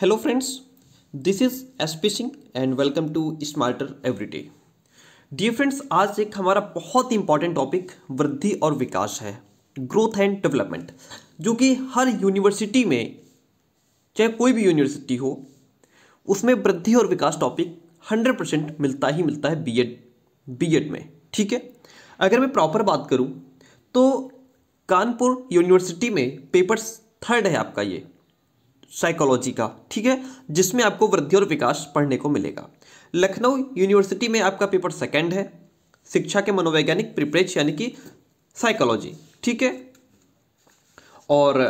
hello friends this is Singh and welcome to smarter everyday dear friends आज एक हमारा बहुत ही इंपॉर्टेंट टॉपिक वृद्धि और विकास है ग्रोथ एंड डेवलपमेंट जो कि हर यूनिवर्सिटी में चाहे कोई भी यूनिवर्सिटी हो उसमें वृद्धि और विकास टॉपिक 100 परसेंट मिलता ही मिलता है बीएड बीएड में ठीक है अगर मैं प्रॉपर बात करूं तो कानपुर यूनिवर्सिटी में पेपर्स थर्ड है आपका ये साइकोलॉजी का ठीक है जिसमें आपको वृद्धि और विकास पढ़ने को मिलेगा लखनऊ यूनिवर्सिटी में आपका पेपर सेकंड है शिक्षा के मनोवैज्ञानिक प्रिपरेच यानी कि साइकोलॉजी ठीक है और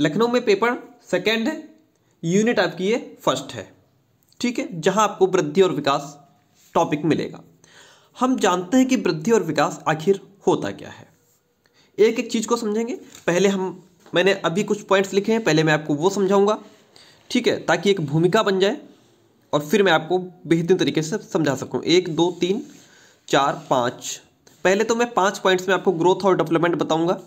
लखनऊ में पेपर सेकंड है यूनिट आपकी ये फर्स्ट है ठीक है जहां आपको वृद्धि और विकास टॉपिक मिलेगा हम जानते हैं कि वृद्धि और विकास आखिर होता क्या है एक एक चीज़ को समझेंगे पहले हम मैंने अभी कुछ पॉइंट्स लिखे हैं पहले मैं आपको वो समझाऊंगा ठीक है ताकि एक भूमिका बन जाए और फिर मैं आपको बेहतरीन तरीके से समझा सकूँ एक दो तीन चार पाँच पहले तो मैं पाँच पॉइंट्स में आपको ग्रोथ और डेवलपमेंट बताऊँगा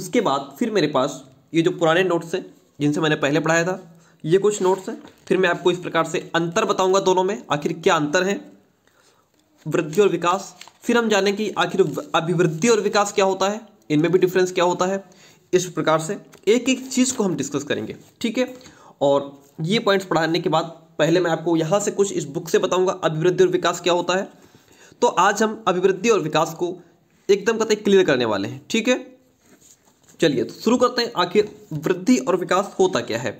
उसके बाद फिर मेरे पास ये जो पुराने नोट्स हैं जिनसे मैंने पहले पढ़ाया था ये कुछ नोट्स हैं फिर मैं आपको इस प्रकार से अंतर बताऊंगा दोनों में आखिर क्या अंतर है वृद्धि और विकास फिर हम जाने कि आखिर अभिवृद्धि और विकास क्या होता है इनमें भी डिफरेंस क्या होता है इस प्रकार से एक एक चीज़ को हम डिस्कस करेंगे ठीक है और ये पॉइंट्स पढ़ाने के बाद पहले मैं आपको यहाँ से कुछ इस बुक से बताऊँगा अभिवृद्धि और विकास क्या होता है तो आज हम अभिवृद्धि और विकास को एकदम कतई क्लियर करने वाले हैं ठीक है चलिए तो शुरू करते हैं आखिर वृद्धि और विकास होता क्या है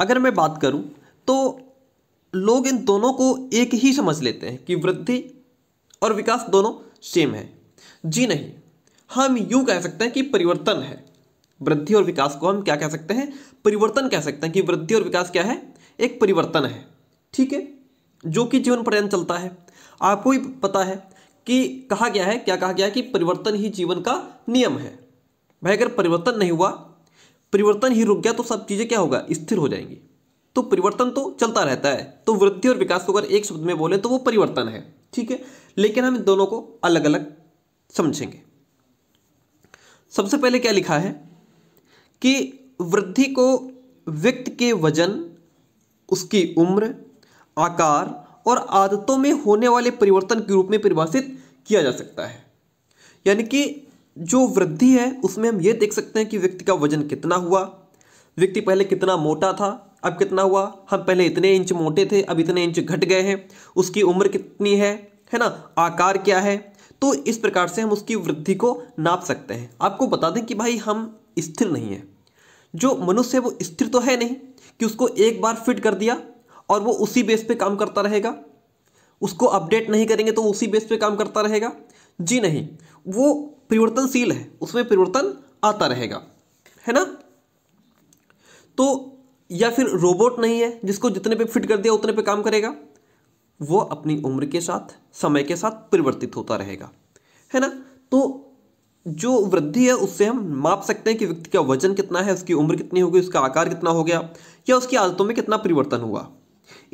अगर मैं बात करूं तो लोग इन दोनों को एक ही समझ लेते हैं कि वृद्धि और विकास दोनों सेम है जी नहीं हम यूं कह सकते हैं कि परिवर्तन है वृद्धि और विकास को हम क्या कह सकते हैं परिवर्तन कह सकते हैं कि वृद्धि और विकास क्या है एक परिवर्तन है ठीक है जो कि जीवन पर्यंत चलता है आपको ही पता है कि कहा गया है क्या कहा गया है कि परिवर्तन ही जीवन का नियम है भाई अगर परिवर्तन नहीं हुआ परिवर्तन ही रुक गया तो सब चीज़ें क्या होगा स्थिर हो जाएंगी तो परिवर्तन तो चलता रहता है तो वृद्धि और विकास को अगर एक शब्द में बोले तो वो परिवर्तन है ठीक है लेकिन हम इन दोनों को अलग अलग समझेंगे सबसे पहले क्या लिखा है कि वृद्धि को व्यक्ति के वजन उसकी उम्र आकार और आदतों में होने वाले परिवर्तन के रूप में परिभाषित किया जा सकता है यानी कि जो वृद्धि है उसमें हम ये देख सकते हैं कि व्यक्ति का वजन कितना हुआ व्यक्ति पहले कितना मोटा था अब कितना हुआ हम पहले इतने इंच मोटे थे अब इतने इंच घट गए हैं उसकी उम्र कितनी है है ना आकार क्या है तो इस प्रकार से हम उसकी वृद्धि को नाप सकते हैं आपको बता दें कि भाई हम स्थिर नहीं है जो मनुष्य है वो स्थिर तो है नहीं कि उसको एक बार फिट कर दिया और वो उसी बेस पे काम करता रहेगा उसको अपडेट नहीं करेंगे तो उसी बेस पे काम करता रहेगा जी नहीं वो परिवर्तनशील है उसमें परिवर्तन आता रहेगा है ना तो या फिर रोबोट नहीं है जिसको जितने पे फिट कर दिया उतने पे काम करेगा वो अपनी उम्र के साथ समय के साथ परिवर्तित होता रहेगा है ना तो जो वृद्धि है उससे हम माप सकते हैं कि व्यक्ति का वजन कितना है उसकी उम्र कितनी होगी उसका आकार कितना हो गया या उसकी आदतों में कितना परिवर्तन हुआ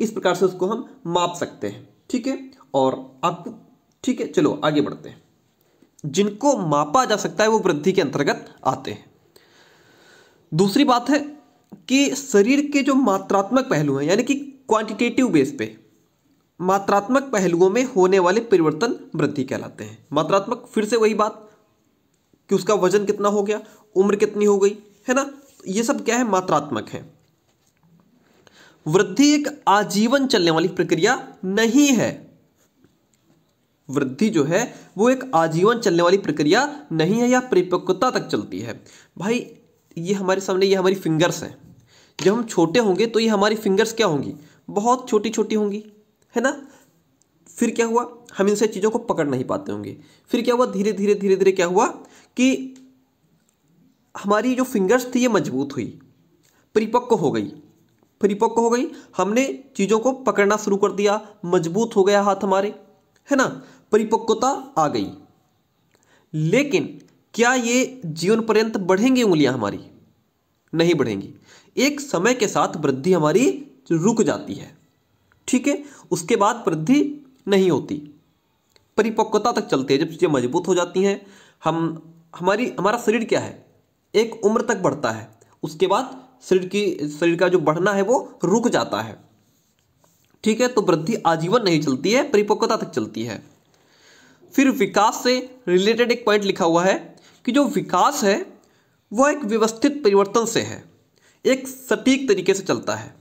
इस प्रकार से उसको हम माप सकते हैं ठीक है और आप ठीक है चलो आगे बढ़ते हैं जिनको मापा जा सकता है वो वृद्धि के अंतर्गत आते हैं दूसरी बात है कि शरीर के जो मात्रात्मक पहलू हैं यानी कि क्वांटिटेटिव बेस पे मात्रात्मक पहलुओं में होने वाले परिवर्तन वृद्धि कहलाते हैं मात्रात्मक फिर से वही बात कि उसका वजन कितना हो गया उम्र कितनी हो गई है ना ये सब क्या है मात्रात्मक है वृद्धि एक आजीवन चलने वाली प्रक्रिया नहीं है वृद्धि जो है वो एक आजीवन चलने वाली प्रक्रिया नहीं है या परिपक्वता तक चलती है भाई ये हमारे सामने ये हमारी फिंगर्स हैं जब हम छोटे होंगे तो ये हमारी फिंगर्स क्या होंगी बहुत छोटी छोटी होंगी है ना फिर क्या हुआ हम इनसे चीज़ों को पकड़ नहीं पाते होंगे फिर क्या हुआ धीरे धीरे धीरे धीरे क्या हुआ कि हमारी जो फिंगर्स थी ये मजबूत हुई परिपक्व हो गई परिपक्व हो गई हमने चीज़ों को पकड़ना शुरू कर दिया मजबूत हो गया हाथ हमारे है ना परिपक्वता आ गई लेकिन क्या ये जीवन पर्यंत बढ़ेंगी उंगलियां हमारी नहीं बढ़ेंगी एक समय के साथ वृद्धि हमारी रुक जाती है ठीक है उसके बाद वृद्धि नहीं होती परिपक्वता तक चलती है जब चीज़ें मजबूत हो जाती हैं हम हमारी हमारा शरीर क्या है एक उम्र तक बढ़ता है उसके बाद शरीर की शरीर का जो बढ़ना है वो रुक जाता है ठीक है तो वृद्धि आजीवन नहीं चलती है परिपक्वता तक चलती है फिर विकास से रिलेटेड एक पॉइंट लिखा हुआ है कि जो विकास है वह एक व्यवस्थित परिवर्तन से है एक सटीक तरीके से चलता है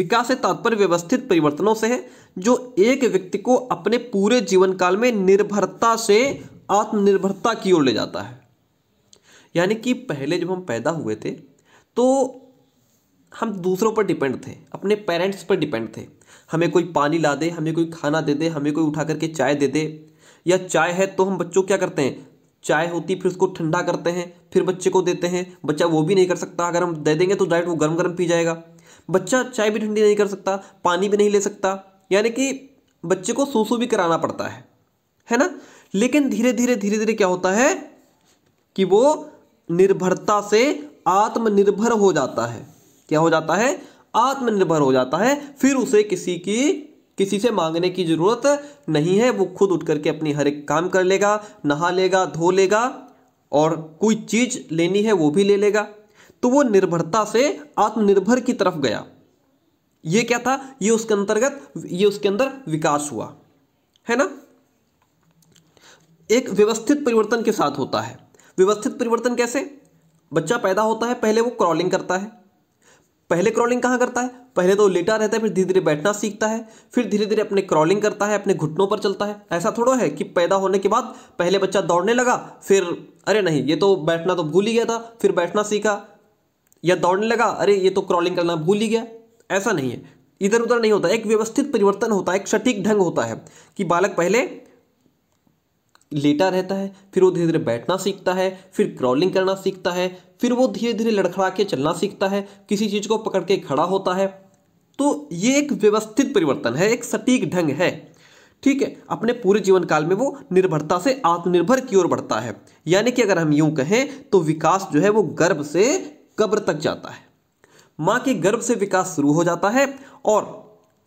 विकास से तात्पर्य व्यवस्थित परिवर्तनों से है जो एक व्यक्ति को अपने पूरे जीवन काल में निर्भरता से आत्मनिर्भरता की ओर ले जाता है यानी कि पहले जब हम पैदा हुए थे तो हम दूसरों पर डिपेंड थे अपने पेरेंट्स पर डिपेंड थे हमें कोई पानी ला दे हमें कोई खाना दे दे हमें कोई उठा करके चाय दे दे या चाय है तो हम बच्चों क्या करते हैं चाय होती फिर उसको ठंडा करते हैं फिर बच्चे को देते हैं बच्चा वो भी नहीं कर सकता अगर हम दे देंगे तो डायरेक्ट वो गर्म गर्म पी जाएगा बच्चा चाय भी ठंडी नहीं कर सकता पानी भी नहीं ले सकता यानी कि बच्चे को सूसू भी कराना पड़ता है है ना लेकिन धीरे धीरे धीरे धीरे क्या होता है कि वो निर्भरता से आत्मनिर्भर हो जाता है क्या हो जाता है आत्मनिर्भर हो जाता है फिर उसे किसी की किसी से मांगने की ज़रूरत नहीं है वो खुद उठ करके अपनी हर एक काम कर लेगा नहा लेगा धो लेगा और कोई चीज़ लेनी है वो भी ले लेगा तो वो निर्भरता से आत्मनिर्भर की तरफ गया ये क्या था ये उसके अंतर्गत ये उसके अंदर विकास हुआ है ना एक व्यवस्थित परिवर्तन के साथ होता है व्यवस्थित परिवर्तन कैसे बच्चा पैदा होता है पहले वो क्रॉलिंग करता है पहले क्रॉलिंग कहाँ करता है पहले तो लेटा रहता है फिर धीरे धीरे बैठना सीखता है फिर धीरे धीरे अपने क्रॉलिंग करता है अपने घुटनों पर चलता है ऐसा थोड़ा है कि पैदा होने के बाद पहले बच्चा दौड़ने लगा फिर अरे नहीं ये तो बैठना तो भूल ही गया था फिर बैठना सीखा या दौड़ने लगा अरे ये तो क्रॉलिंग करना भूल ही गया ऐसा नहीं है इधर उधर नहीं होता एक व्यवस्थित परिवर्तन होता है एक सटीक ढंग होता है कि बालक पहले लेटा रहता है फिर वो धीरे धीरे बैठना सीखता है फिर क्रॉलिंग करना सीखता है फिर वो धीरे धीरे लड़खड़ा के चलना सीखता है किसी चीज़ को पकड़ के खड़ा होता है तो ये एक व्यवस्थित परिवर्तन है एक सटीक ढंग है ठीक है अपने पूरे जीवन काल में वो निर्भरता से आत्मनिर्भर की ओर बढ़ता है यानी कि अगर हम यूं कहें तो विकास जो है वो गर्भ से कब्र तक जाता है माँ के गर्भ से विकास शुरू हो जाता है और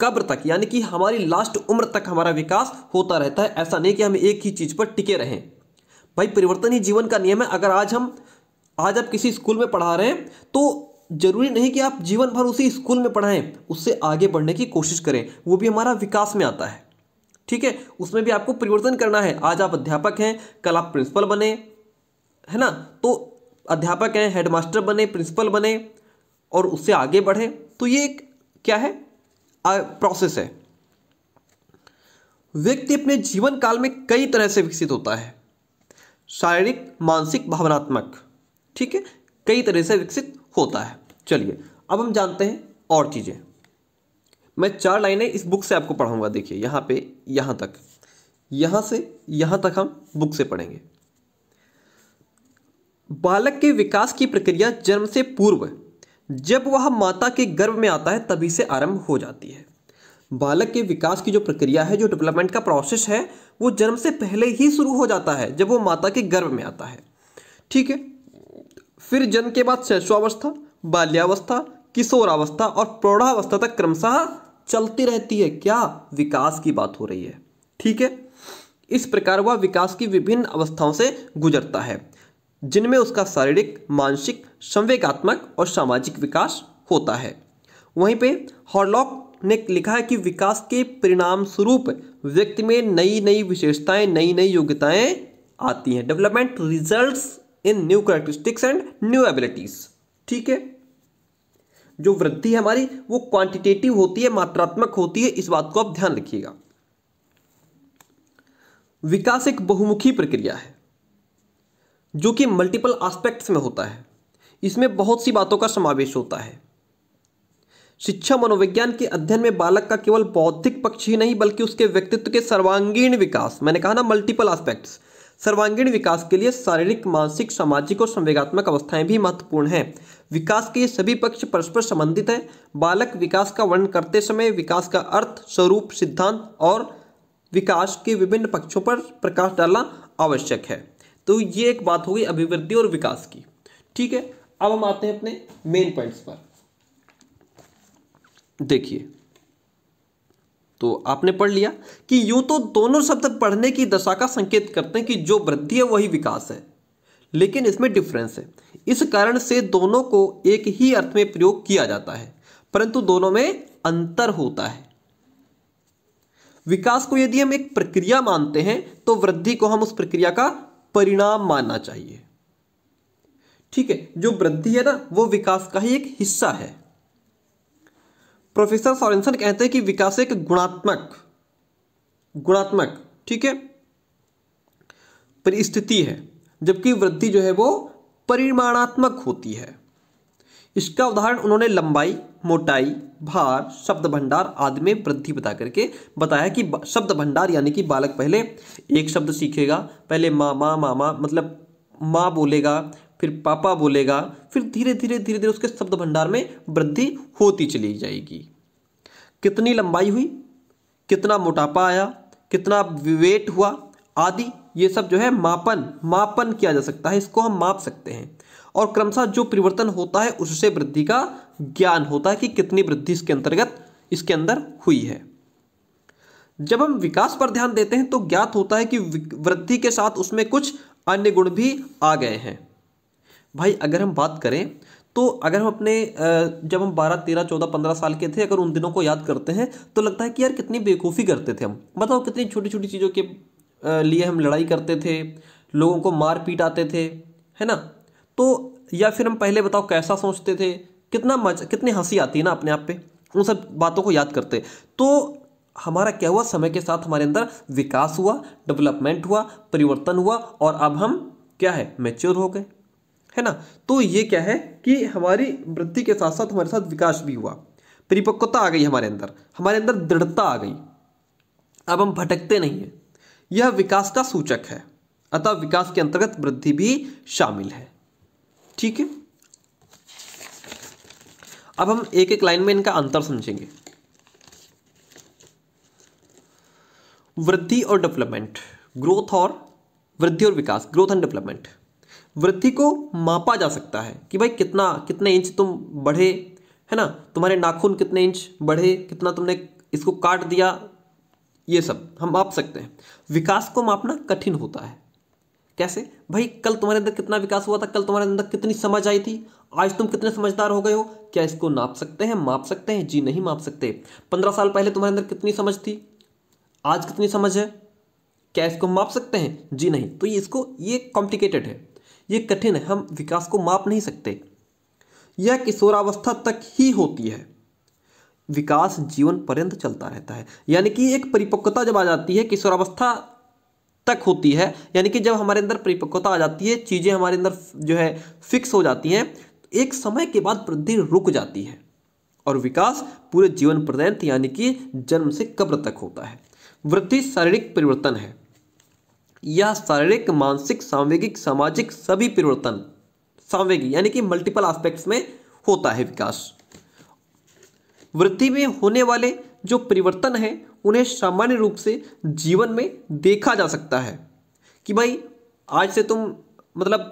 कब्र तक यानी कि हमारी लास्ट उम्र तक हमारा विकास होता रहता है ऐसा नहीं कि हम एक ही चीज़ पर टिके रहें भाई परिवर्तन ही जीवन का नियम है अगर आज हम आज आप किसी स्कूल में पढ़ा रहे हैं तो जरूरी नहीं कि आप जीवन भर उसी स्कूल में पढ़ाएं उससे आगे बढ़ने की कोशिश करें वो भी हमारा विकास में आता है ठीक है उसमें भी आपको परिवर्तन करना है आज आप अध्यापक हैं कल आप प्रिंसिपल बने है ना तो अध्यापक हैं हेडमास्टर बने प्रिंसिपल बने और उससे आगे बढ़े तो ये क्या है प्रोसेस है व्यक्ति अपने जीवन काल में कई तरह से विकसित होता है शारीरिक मानसिक भावनात्मक ठीक है कई तरह से विकसित होता है चलिए अब हम जानते हैं और चीज़ें मैं चार लाइनें इस बुक से आपको पढ़ाऊंगा देखिए यहां पे यहां तक यहां से यहां तक हम बुक से पढ़ेंगे बालक के विकास की प्रक्रिया जन्म से पूर्व जब वह माता के गर्भ में आता है तभी से आरंभ हो जाती है बालक के विकास की जो प्रक्रिया है जो डेवलपमेंट का प्रोसेस है वो जन्म से पहले ही शुरू हो जाता है जब वो माता के गर्भ में आता है ठीक है फिर जन्म के बाद शैशवावस्था बाल्यावस्था किशोरावस्था और प्रौढ़ावस्था तक क्रमशः चलती रहती है क्या विकास की बात हो रही है ठीक है इस प्रकार वह विकास की विभिन्न अवस्थाओं से गुजरता है जिनमें उसका शारीरिक मानसिक संवेगात्मक और सामाजिक विकास होता है वहीं पे हॉर्लॉक ने लिखा है कि विकास के परिणाम स्वरूप व्यक्ति में नई नई विशेषताएं नई नई योग्यताएं आती हैं development results in new characteristics and new abilities ठीक है जो वृद्धि है हमारी वो क्वांटिटेटिव होती है मात्रात्मक होती है इस बात को आप ध्यान रखिएगा विकास एक बहुमुखी प्रक्रिया है जो कि मल्टीपल आस्पेक्ट्स में होता है इसमें बहुत सी बातों का समावेश होता है शिक्षा मनोविज्ञान के अध्ययन में बालक का केवल बौद्धिक पक्ष ही नहीं बल्कि उसके व्यक्तित्व के सर्वांगीण विकास मैंने कहा ना मल्टीपल आस्पेक्ट्स सर्वांगीण विकास के लिए शारीरिक मानसिक सामाजिक और संवेगात्मक अवस्थाएं भी महत्वपूर्ण हैं विकास के ये सभी पक्ष परस्पर संबंधित हैं बालक विकास का वर्णन करते समय विकास का अर्थ स्वरूप सिद्धांत और विकास के विभिन्न पक्षों पर प्रकाश डालना आवश्यक है तो ये एक बात हो गई अभिवृद्धि और विकास की ठीक है अब हम आते हैं अपने मेन पॉइंट्स पर देखिए तो आपने पढ़ लिया कि यूं तो दोनों शब्द पढ़ने की दशा का संकेत करते हैं कि जो वृद्धि है वही विकास है लेकिन इसमें डिफरेंस है इस कारण से दोनों को एक ही अर्थ में प्रयोग किया जाता है परंतु दोनों में अंतर होता है विकास को यदि हम एक प्रक्रिया मानते हैं तो वृद्धि को हम उस प्रक्रिया का परिणाम मानना चाहिए ठीक है जो वृद्धि है ना वो विकास का ही एक हिस्सा है प्रोफेसर सोरेन्सन कहते हैं कि विकास एक गुणात्मक गुणात्मक ठीक है परिस्थिति है जबकि वृद्धि जो है वो परिमाणात्मक होती है इसका उदाहरण उन्होंने लंबाई मोटाई भार शब्द भंडार आदि में वृद्धि बता करके बताया कि शब्द भंडार यानी कि बालक पहले एक शब्द सीखेगा पहले माँ माँ माँ माँ मतलब माँ बोलेगा फिर पापा बोलेगा फिर धीरे धीरे धीरे धीरे उसके शब्द भंडार में वृद्धि होती चली जाएगी कितनी लंबाई हुई कितना मोटापा आया कितना वेट हुआ आदि ये सब जो है मापन मापन किया जा सकता है इसको हम माप सकते हैं और क्रमशः जो परिवर्तन होता है उससे वृद्धि का ज्ञान होता है कि कितनी वृद्धि इसके अंतर्गत इसके अंदर हुई है जब हम विकास पर ध्यान देते हैं तो ज्ञात होता है कि वृद्धि के साथ उसमें कुछ अन्य गुण भी आ गए हैं भाई अगर हम बात करें तो अगर हम अपने जब हम बारह तेरह चौदह पंद्रह साल के थे अगर उन दिनों को याद करते हैं तो लगता है कि यार कितनी बेवकूफ़ी करते थे हम बताओ कितनी छोटी छोटी चीज़ों के लिए हम लड़ाई करते थे लोगों को मार पीट आते थे है ना तो या फिर हम पहले बताओ कैसा सोचते थे कितना मज कितनी हंसी आती है ना अपने आप पे उन सब बातों को याद करते तो हमारा क्या हुआ समय के साथ हमारे अंदर विकास हुआ डेवलपमेंट हुआ परिवर्तन हुआ और अब हम क्या है मेच्योर हो गए है ना तो ये क्या है कि हमारी वृद्धि के साथ साथ हमारे साथ विकास भी हुआ परिपक्वता आ गई हमारे अंदर हमारे अंदर दृढ़ता आ गई अब हम भटकते नहीं हैं यह विकास का सूचक है अतः विकास के अंतर्गत वृद्धि भी शामिल है ठीक है अब हम एक एक लाइन में इनका अंतर समझेंगे वृद्धि और डेवलपमेंट ग्रोथ और वृद्धि और विकास ग्रोथ एंड डेवलपमेंट वृद्धि को मापा जा सकता है कि भाई कितना कितने इंच तुम बढ़े है ना तुम्हारे नाखून कितने इंच बढ़े कितना तुमने इसको काट दिया ये सब हम माप सकते हैं विकास को मापना कठिन होता है कैसे भाई कल तुम्हारे अंदर कितना विकास हुआ था कल तुम्हारे अंदर कितनी समझ आई थी आज तुम कितने समझदार हो गए हो क्या इसको नाप सकते हैं माप सकते हैं जी नहीं माप सकते पंद्रह साल पहले तुम्हारे अंदर कितनी समझ थी आज कितनी समझ है क्या इसको माप सकते हैं जी नहीं तो ये इसको ये कॉम्प्लिकेटेड है ये कठिन है हम विकास को माप नहीं सकते यह किशोरावस्था तक ही होती है विकास जीवन पर्यंत चलता रहता है यानी कि एक परिपक्वता जब आ जाती है किशोरावस्था तक होती है यानी कि जब हमारे अंदर परिपक्वता आ जाती है चीज़ें हमारे अंदर जो है फिक्स हो जाती हैं एक समय के बाद वृद्धि रुक जाती है और विकास पूरे जीवन पर्यंत यानी कि जन्म से कब्र तक होता है वृद्धि शारीरिक परिवर्तन है यह शारीरिक मानसिक सांवेगिक सामाजिक सभी परिवर्तन सांवेगिक यानी कि मल्टीपल एस्पेक्ट्स में होता है विकास वृद्धि में होने वाले जो परिवर्तन है उन्हें सामान्य रूप से जीवन में देखा जा सकता है कि भाई आज से तुम मतलब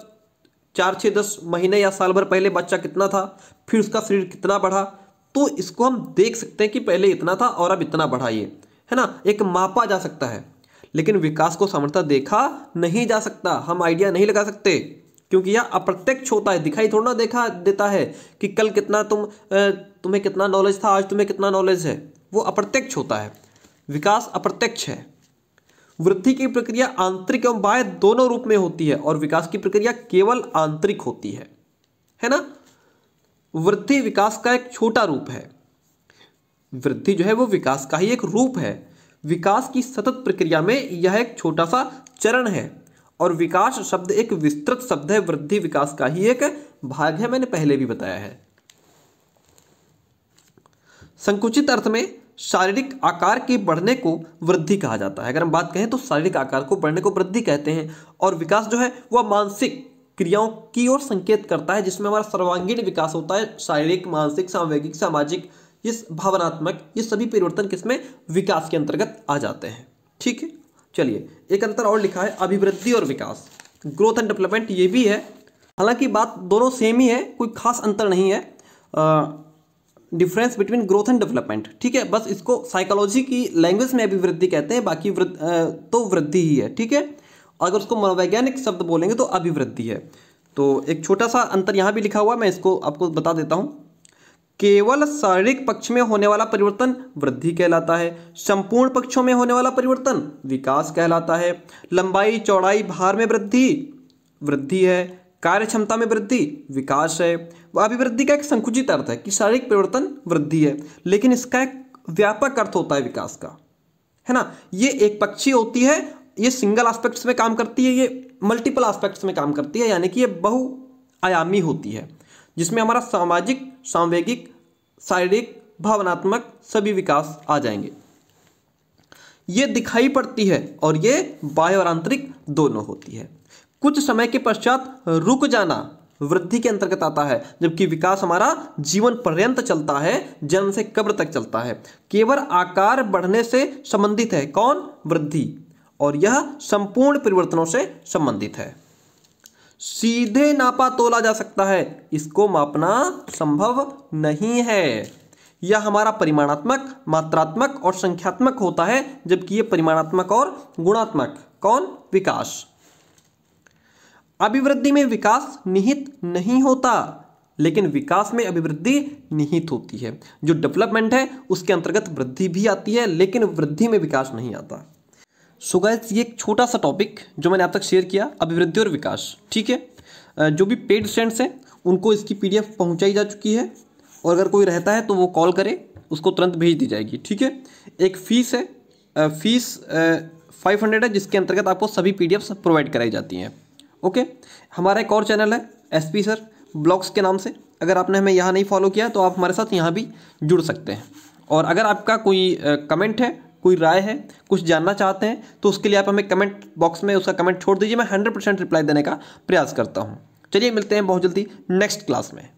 चार छः दस महीने या साल भर पहले बच्चा कितना था फिर उसका शरीर कितना बढ़ा तो इसको हम देख सकते हैं कि पहले इतना था और अब इतना बढ़ा ये है ना एक मापा जा सकता है लेकिन विकास को समर्थता देखा नहीं जा सकता हम आइडिया नहीं लगा सकते क्योंकि यह अप्रत्यक्ष होता है दिखाई थोड़ा ना देखा देता है कि कल कितना तुम तुम्हें कितना नॉलेज था आज तुम्हें कितना नॉलेज है वो अप्रत्यक्ष होता है विकास अप्रत्यक्ष है वृद्धि की प्रक्रिया आंतरिक एवं बाह्य दोनों रूप में होती है और विकास की प्रक्रिया केवल आंतरिक होती है है ना वृद्धि विकास का एक छोटा रूप है वृद्धि जो है वो विकास का ही एक रूप है विकास की सतत प्रक्रिया में यह एक छोटा सा चरण है और विकास शब्द एक विस्तृत शब्द है वृद्धि विकास का ही एक भाग है मैंने पहले भी बताया है संकुचित अर्थ में शारीरिक आकार के बढ़ने को वृद्धि कहा जाता है अगर हम बात कहें तो शारीरिक आकार को बढ़ने को वृद्धि कहते हैं और विकास जो है वह मानसिक क्रियाओं की ओर संकेत करता है जिसमें हमारा सर्वांगीण विकास होता है शारीरिक मानसिक सांवेगिक सामाजिक ये भावनात्मक ये सभी परिवर्तन किसमें विकास के अंतर्गत आ जाते हैं ठीक है चलिए एक अंतर और लिखा है अभिवृद्धि और विकास ग्रोथ एंड डेवलपमेंट ये भी है हालांकि बात दोनों सेम ही है कोई खास अंतर नहीं है आ, difference between growth and development ठीक है बस इसको साइकोलॉजी की लैंग्वेज में अभिवृद्धि कहते हैं बाकी वृद्ध तो वृद्धि ही है ठीक है अगर उसको मनोवैज्ञानिक शब्द बोलेंगे तो अभिवृद्धि है तो एक छोटा सा अंतर यहाँ भी लिखा हुआ मैं इसको आपको बता देता हूँ केवल शारीरिक पक्ष में होने वाला परिवर्तन वृद्धि कहलाता है संपूर्ण पक्षों में होने वाला परिवर्तन विकास कहलाता है लंबाई चौड़ाई भार में वृद्धि वृद्धि है कार्य क्षमता में वृद्धि विकास है वह अभिवृद्धि का एक संकुचित अर्थ है कि शारीरिक परिवर्तन वृद्धि है लेकिन इसका एक व्यापक अर्थ होता है विकास का है ना ये एक पक्षी होती है ये सिंगल आस्पेक्ट्स में काम करती है ये मल्टीपल आस्पेक्ट्स में काम करती है यानी कि ये बहुआयामी होती है जिसमें हमारा सामाजिक सांवेगिक शारीरिक भावनात्मक सभी विकास आ जाएंगे ये दिखाई पड़ती है और ये बाह्य और आंतरिक दोनों होती है कुछ समय के पश्चात रुक जाना वृद्धि के अंतर्गत आता है जबकि विकास हमारा जीवन पर्यंत चलता है जन्म से कब्र तक चलता है केवल आकार बढ़ने से संबंधित है कौन वृद्धि और यह संपूर्ण परिवर्तनों से संबंधित है सीधे नापा तोला जा सकता है इसको मापना संभव नहीं है यह हमारा परिमाणात्मक मात्रात्मक और संख्यात्मक होता है जबकि यह परिमाणात्मक और गुणात्मक कौन विकास अभिवृद्धि में विकास निहित नहीं होता लेकिन विकास में अभिवृद्धि निहित होती है जो डेवलपमेंट है उसके अंतर्गत वृद्धि भी आती है लेकिन वृद्धि में विकास नहीं आता सो गैस ये एक छोटा सा टॉपिक जो मैंने आप तक शेयर किया अभिवृद्धि और विकास ठीक है जो भी पेड स्टेंट्स हैं उनको इसकी पी पहुंचाई जा चुकी है और अगर कोई रहता है तो वो कॉल करे उसको तुरंत भेज दी जाएगी ठीक है एक फ़ीस है फ़ीस फाइव हंड्रेड है जिसके अंतर्गत आपको सभी पी प्रोवाइड कराई जाती हैं ओके हमारा एक और चैनल है एस पी सर ब्लॉग्स के नाम से अगर आपने हमें यहाँ नहीं फॉलो किया तो आप हमारे साथ यहाँ भी जुड़ सकते हैं और अगर आपका कोई कमेंट है कोई राय है कुछ जानना चाहते हैं तो उसके लिए आप हमें कमेंट बॉक्स में उसका कमेंट छोड़ दीजिए मैं हंड्रेड परसेंट रिप्लाई देने का प्रयास करता हूँ चलिए मिलते हैं बहुत जल्दी नेक्स्ट क्लास में